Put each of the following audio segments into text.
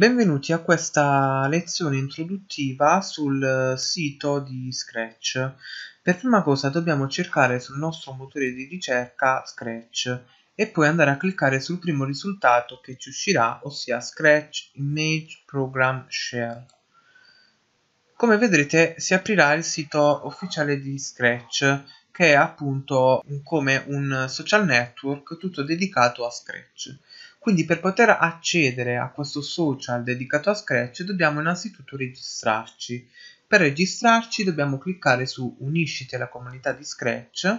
benvenuti a questa lezione introduttiva sul eh, sito di Scratch. Per prima cosa dobbiamo cercare sul nostro motore di ricerca Scratch e poi andare a cliccare sul primo risultato che ci uscirà, ossia Scratch Image Program Share. Come vedrete si aprirà il sito ufficiale di Scratch che è appunto come un social network tutto dedicato a Scratch. Quindi per poter accedere a questo social dedicato a Scratch dobbiamo innanzitutto registrarci. Per registrarci dobbiamo cliccare su Unisciti alla comunità di Scratch,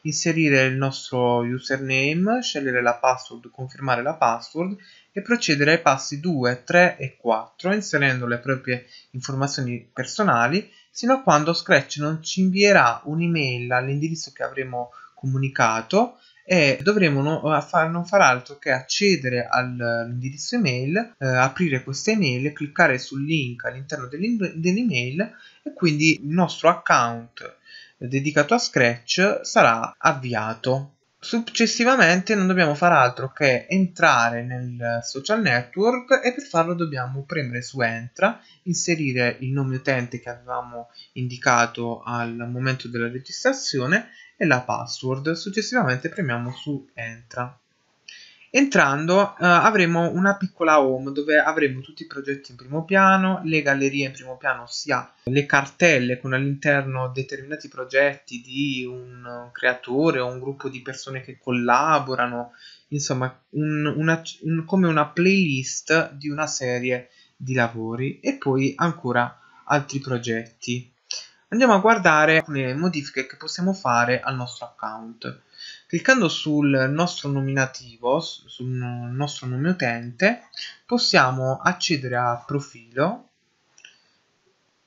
inserire il nostro username, scegliere la password, confermare la password e procedere ai passi 2, 3 e 4 inserendo le proprie informazioni personali sino a quando Scratch non ci invierà un'email all'indirizzo che avremo comunicato e dovremo non far, non far altro che accedere all'indirizzo email, eh, aprire questa email, cliccare sul link all'interno dell'email e quindi il nostro account dedicato a Scratch sarà avviato. Successivamente non dobbiamo fare altro che entrare nel social network e per farlo dobbiamo premere su entra, inserire il nome utente che avevamo indicato al momento della registrazione e la password. Successivamente premiamo su entra. Entrando eh, avremo una piccola home dove avremo tutti i progetti in primo piano, le gallerie in primo piano, ossia le cartelle con all'interno determinati progetti di un creatore o un gruppo di persone che collaborano, insomma un, una, un, come una playlist di una serie di lavori e poi ancora altri progetti. Andiamo a guardare le modifiche che possiamo fare al nostro account. Cliccando sul nostro nominativo, sul nostro nome utente, possiamo accedere a profilo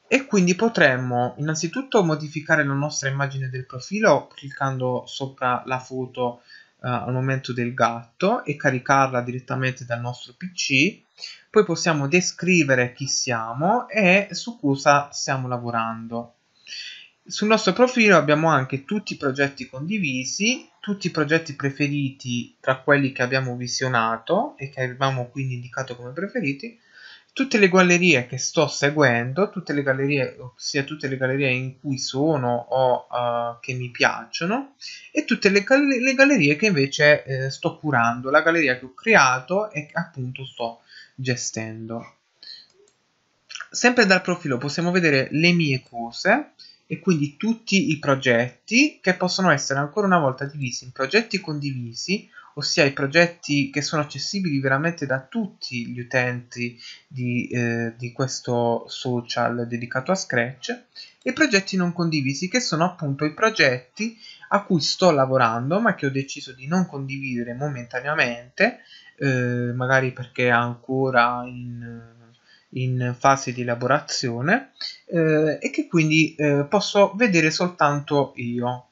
e quindi potremmo innanzitutto modificare la nostra immagine del profilo cliccando sopra la foto eh, al momento del gatto e caricarla direttamente dal nostro PC. Poi possiamo descrivere chi siamo e su cosa stiamo lavorando. Sul nostro profilo abbiamo anche tutti i progetti condivisi tutti i progetti preferiti tra quelli che abbiamo visionato e che avevamo quindi indicato come preferiti, tutte le gallerie che sto seguendo, tutte le gallerie, ossia tutte le gallerie in cui sono o uh, che mi piacciono, e tutte le, le gallerie che invece eh, sto curando, la galleria che ho creato e che appunto sto gestendo. Sempre dal profilo possiamo vedere le mie cose, e quindi tutti i progetti che possono essere ancora una volta divisi in progetti condivisi, ossia i progetti che sono accessibili veramente da tutti gli utenti di, eh, di questo social dedicato a Scratch, e progetti non condivisi che sono appunto i progetti a cui sto lavorando ma che ho deciso di non condividere momentaneamente, eh, magari perché ancora in in fase di elaborazione eh, e che quindi eh, posso vedere soltanto io.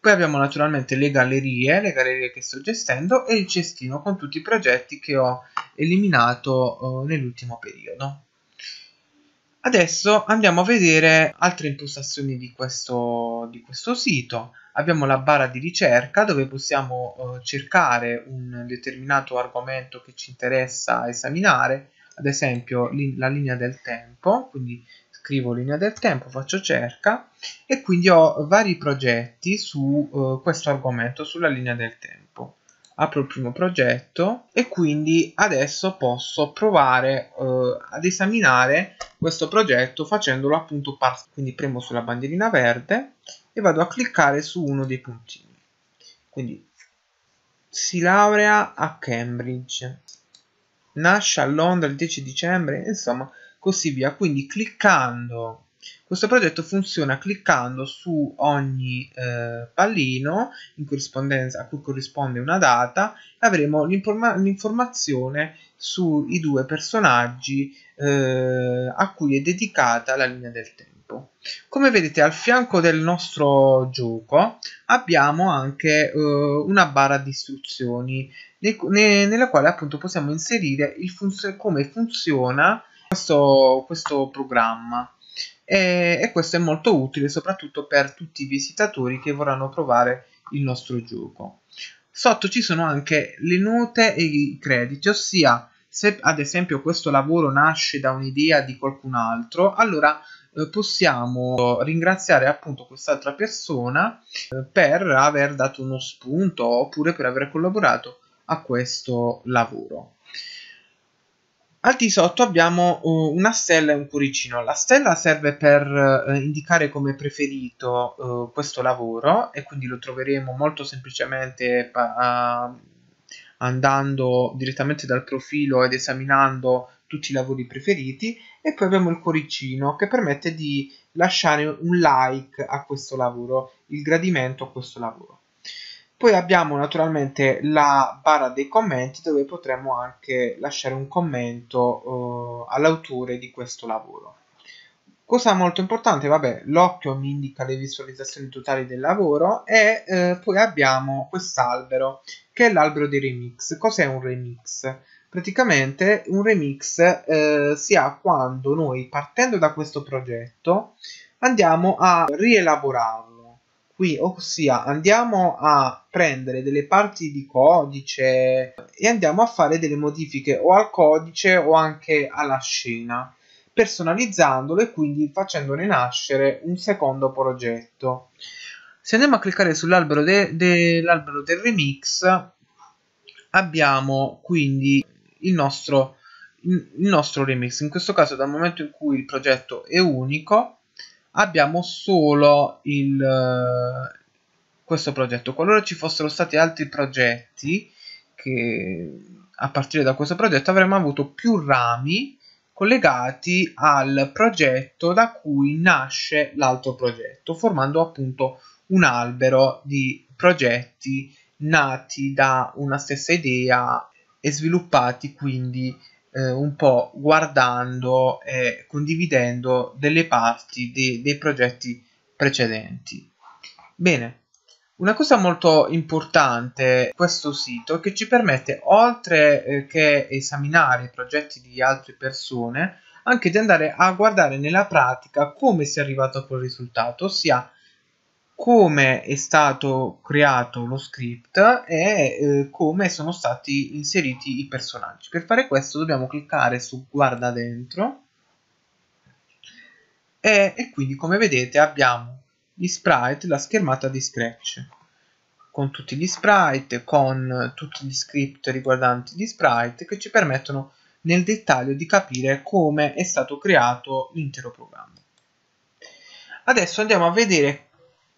Poi abbiamo naturalmente le gallerie, le gallerie che sto gestendo e il cestino con tutti i progetti che ho eliminato eh, nell'ultimo periodo. Adesso andiamo a vedere altre impostazioni di questo, di questo, sito. Abbiamo la barra di ricerca dove possiamo eh, cercare un determinato argomento che ci interessa esaminare ad esempio la linea del tempo, quindi scrivo linea del tempo, faccio cerca e quindi ho vari progetti su uh, questo argomento, sulla linea del tempo. Apro il primo progetto e quindi adesso posso provare uh, ad esaminare questo progetto facendolo appunto parte. Quindi premo sulla bandierina verde e vado a cliccare su uno dei puntini. Quindi si laurea a Cambridge nasce a Londra il 10 dicembre, insomma, così via. Quindi cliccando questo progetto funziona cliccando su ogni eh, pallino a cui corrisponde una data e avremo l'informazione sui due personaggi eh, a cui è dedicata la linea del tempo come vedete al fianco del nostro gioco abbiamo anche eh, una barra di istruzioni ne, ne, nella quale appunto possiamo inserire funzio come funziona questo, questo programma e, e, questo è molto utile soprattutto per tutti i visitatori che vorranno provare il nostro gioco sotto ci sono anche le note e i crediti ossia se ad esempio questo lavoro nasce da un'idea di qualcun altro allora eh, possiamo ringraziare appunto quest'altra persona eh, per aver dato uno spunto oppure per aver collaborato a questo lavoro. Al di sotto abbiamo eh, una stella e un cuoricino. La stella serve per indicare come preferito questo lavoro e quindi lo troveremo molto semplicemente andando direttamente dal profilo ed esaminando tutti i lavori preferiti e poi abbiamo il cuoricino che permette di lasciare un like a questo lavoro, il gradimento a questo lavoro. Poi abbiamo naturalmente la barra dei commenti dove potremo anche lasciare un commento eh, all'autore di questo lavoro. Cosa molto importante, vabbè, l'occhio mi indica le visualizzazioni totali del lavoro e eh, poi abbiamo quest'albero che è l'albero dei remix. Cos'è un remix? praticamente un remix eh, si ha quando noi partendo da questo progetto andiamo a rielaborarlo qui ossia andiamo a prendere delle parti di codice e andiamo a fare delle modifiche o al codice o anche alla scena personalizzandolo e quindi facendone nascere un secondo progetto se andiamo a cliccare sull'albero de, de, del remix abbiamo quindi il nostro, il nostro remix. In questo caso, dal momento in cui il progetto è unico, abbiamo solo il, eh, questo progetto. Qualora ci fossero stati altri progetti che a partire da questo progetto avremmo avuto più rami collegati al progetto da cui nasce l'altro progetto, formando appunto un albero di progetti nati da una stessa idea e sviluppati quindi eh, un po' guardando e condividendo delle parti de- dei progetti precedenti. Bene, una cosa molto importante di questo sito è che ci permette, oltre eh, che esaminare i progetti di altre persone, anche di andare a guardare nella pratica come si è arrivato a quel risultato, ossia come è stato creato lo script e eh, come sono stati inseriti i personaggi. Per fare questo dobbiamo cliccare su guarda dentro e, e quindi come vedete abbiamo gli sprite, la schermata di Scratch con tutti gli sprite, con tutti gli script riguardanti gli sprite che ci permettono nel dettaglio di capire come è stato creato l'intero programma. Adesso andiamo a vedere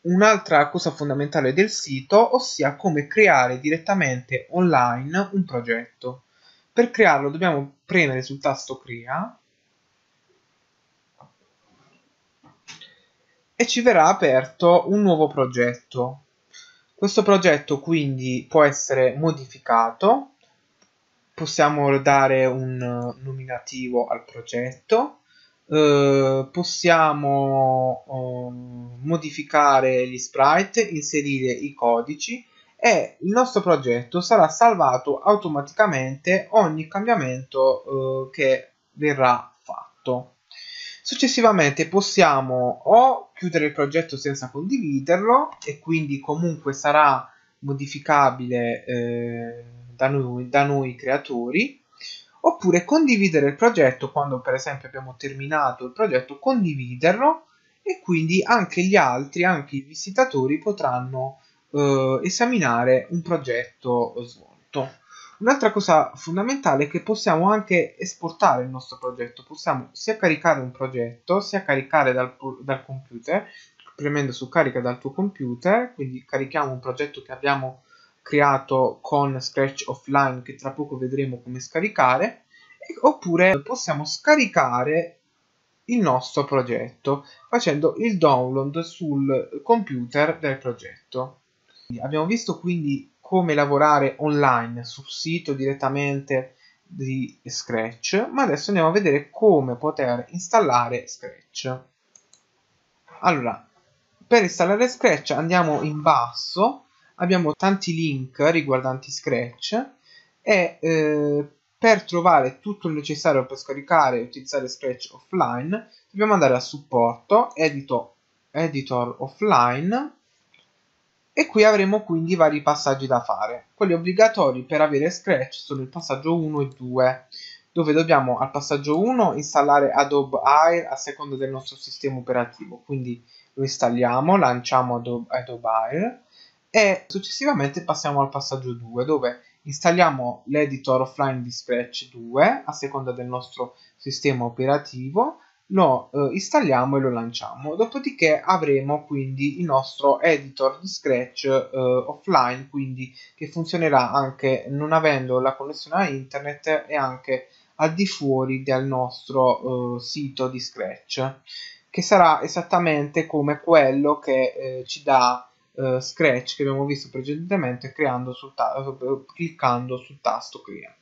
un'altra cosa fondamentale del sito, ossia come creare direttamente online un progetto. Per crearlo dobbiamo premere sul tasto crea e ci verrà aperto un nuovo progetto. Questo progetto quindi può essere modificato, possiamo dare un nominativo al progetto eh, possiamo eh, modificare gli sprite, inserire i codici e il nostro progetto sarà salvato automaticamente ogni cambiamento eh, che verrà fatto. Successivamente possiamo o chiudere il progetto senza condividerlo e quindi comunque sarà modificabile eh, da, noi, da, noi, creatori oppure condividere il progetto quando per esempio abbiamo terminato il progetto, condividerlo e quindi anche gli altri, anche i visitatori potranno eh, esaminare un progetto svolto. Un'altra cosa fondamentale è che possiamo anche esportare il nostro progetto, possiamo sia caricare un progetto, sia caricare dal, dal computer, premendo su carica dal tuo computer, quindi carichiamo un progetto che abbiamo creato con Scratch Offline che tra poco vedremo come scaricare oppure possiamo scaricare il nostro progetto facendo il download sul computer del progetto. Abbiamo visto quindi come lavorare online sul sito direttamente di Scratch, ma adesso andiamo a vedere come poter installare Scratch. Allora, per installare Scratch andiamo in basso abbiamo tanti link riguardanti Scratch e eh, per trovare tutto il necessario per scaricare e utilizzare Scratch offline dobbiamo andare a supporto, edito, editor offline e qui avremo quindi vari passaggi da fare. Quelli obbligatori per avere Scratch sono il passaggio 1 e 2, dove dobbiamo al passaggio 1 installare Adobe Air a seconda del nostro sistema operativo, quindi lo installiamo, lanciamo Adobe, Adobe Air e successivamente passiamo al passaggio 2 dove installiamo l'editor offline di Scratch 2 a seconda del nostro sistema operativo lo eh, installiamo e lo lanciamo dopodiché avremo quindi il nostro editor di Scratch eh, offline quindi che funzionerà anche non avendo la connessione a internet e anche al di fuori del nostro eh, sito di Scratch che sarà esattamente come quello che eh, ci dà uh, Scratch che abbiamo visto precedentemente su eh, cliccando sul tasto Crea.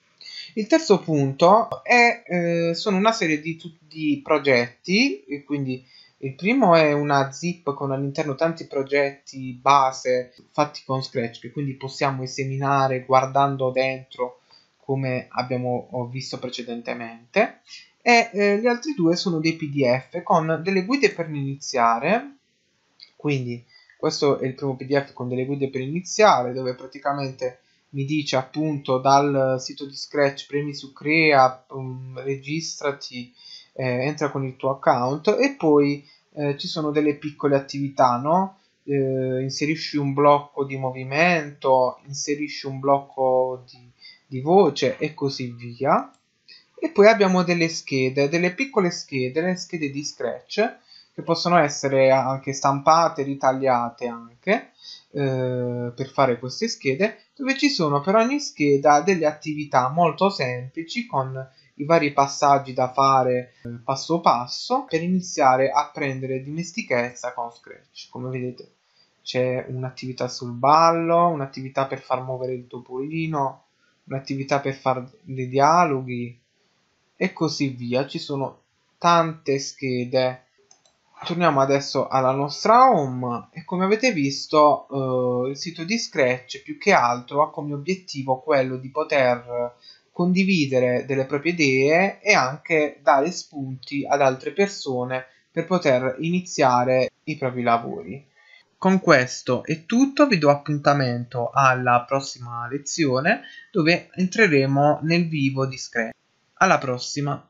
Il terzo punto è, eh, sono una serie di, di progetti, quindi il primo è una zip con all'interno tanti progetti base fatti con Scratch che quindi possiamo esaminare guardando dentro come abbiamo visto precedentemente e eh, gli altri due sono dei PDF con delle guide per iniziare, quindi questo è il primo PDF con delle guide per iniziare, dove praticamente mi dice appunto dal sito di Scratch premi su crea, um, registrati, eh, entra con il tuo account e poi eh, ci sono delle piccole attività, no? Eh, inserisci un blocco di movimento, inserisci un blocco di, di voce e così via. E poi abbiamo delle schede, delle piccole schede, le schede di Scratch che possono essere anche stampate, ritagliate anche eh, per fare queste schede, dove ci sono per ogni scheda delle attività molto semplici con i vari passaggi da fare eh, passo passo per iniziare a prendere dimestichezza con Scratch. Come vedete c'è un'attività sul ballo, un'attività per far muovere il topolino, un'attività per fare dei dialoghi e così via. Ci sono tante schede torniamo adesso alla nostra home e come avete visto eh, il sito di Scratch più che altro ha come obiettivo quello di poter condividere delle proprie idee e anche dare spunti ad altre persone per poter iniziare i propri lavori. Con questo è tutto, vi do appuntamento alla prossima lezione dove entreremo nel vivo di Scratch. Alla prossima!